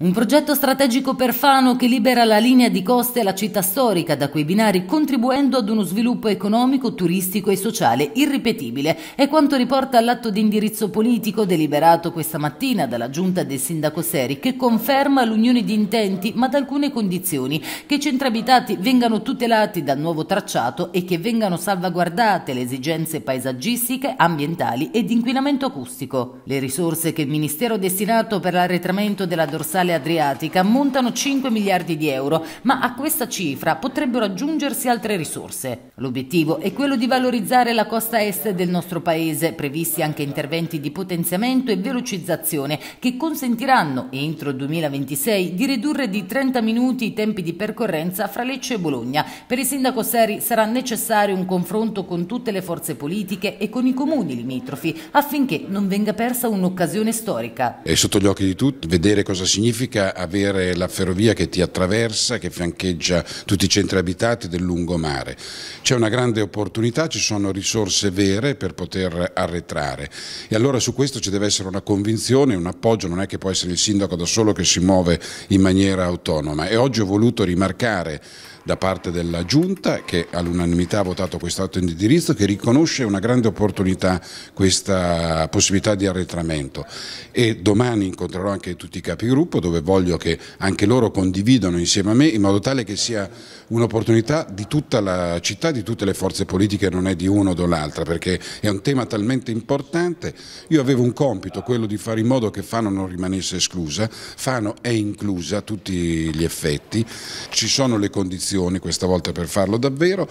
Un progetto strategico per Fano che libera la linea di coste la città storica da quei binari contribuendo ad uno sviluppo economico, turistico e sociale irripetibile è quanto riporta l'atto di indirizzo politico deliberato questa mattina dalla giunta del sindaco Seri che conferma l'unione di intenti ma ad alcune condizioni che i centri abitati vengano tutelati dal nuovo tracciato e che vengano salvaguardate le esigenze paesaggistiche, ambientali ed inquinamento acustico. Le risorse che il Ministero ha destinato per l'arretramento della dorsale Nazionale Adriatica ammontano 5 miliardi di euro, ma a questa cifra potrebbero aggiungersi altre risorse. L'obiettivo è quello di valorizzare la costa est del nostro paese, previsti anche interventi di potenziamento e velocizzazione che consentiranno, entro il 2026, di ridurre di 30 minuti i tempi di percorrenza fra Lecce e Bologna. Per il sindaco Seri sarà necessario un confronto con tutte le forze politiche e con i comuni limitrofi affinché non venga persa un'occasione storica. È sotto gli occhi di tutti vedere cosa significa significa avere la ferrovia che ti attraversa, che fiancheggia tutti i centri abitati del lungomare. C'è una grande opportunità, ci sono risorse vere per poter arretrare e allora su questo ci deve essere una convinzione, un appoggio, non è che può essere il sindaco da solo che si muove in maniera autonoma e oggi ho voluto rimarcare da parte della Giunta che all'unanimità ha votato questo atto di indirizzo che riconosce una grande opportunità questa possibilità di arretramento e domani incontrerò anche tutti i capigruppo dove voglio che anche loro condividano insieme a me in modo tale che sia un'opportunità di tutta la città, di tutte le forze politiche, non è di uno o dell'altra perché è un tema talmente importante. Io avevo un compito, quello di fare in modo che Fano non rimanesse esclusa, Fano è inclusa a tutti gli effetti, ci sono le condizioni istituzioni, questa volta per farlo davvero.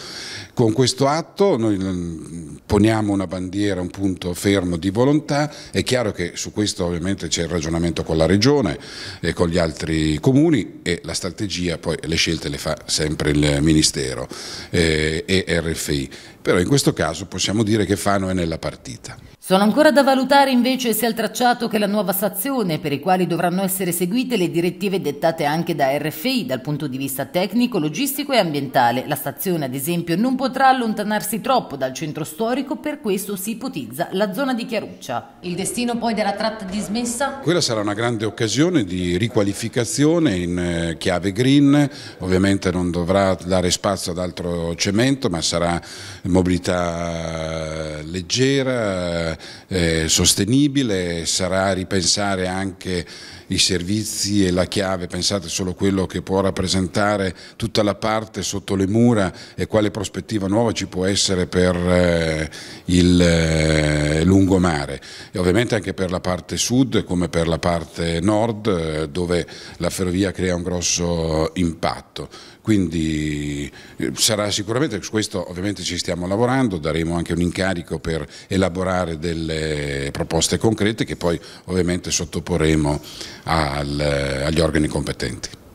Con questo atto noi mm, poniamo una bandiera, un punto fermo di volontà, è chiaro che su questo ovviamente c'è il ragionamento con la Regione e con gli altri comuni e la strategia poi le scelte le fa sempre il Ministero eh, e RFI però in questo caso possiamo dire che Fano è nella partita. Sono ancora da valutare invece sia il tracciato che la nuova stazione, per i quali dovranno essere seguite le direttive dettate anche da RFI dal punto di vista tecnico, logistico e ambientale. La stazione, ad esempio, non potrà allontanarsi troppo dal centro storico, per questo si ipotizza la zona di Chiaruccia. Il destino poi della tratta dismessa? Quella sarà una grande occasione di riqualificazione in eh, chiave green, ovviamente non dovrà dare spazio ad altro cemento, ma sarà molto mobilità leggera, eh, sostenibile, sarà ripensare anche i servizi e la chiave, pensate solo quello che può rappresentare tutta la parte sotto le mura e quale prospettiva nuova ci può essere per eh, il eh, lungomare e ovviamente anche per la parte sud come per la parte nord eh, dove la ferrovia crea un grosso impatto. Quindi eh, sarà sicuramente, su questo ovviamente ci stiamo lavorando, daremo anche un incarico per elaborare delle proposte concrete che poi ovviamente sottoporremo al, eh, agli organi competenti.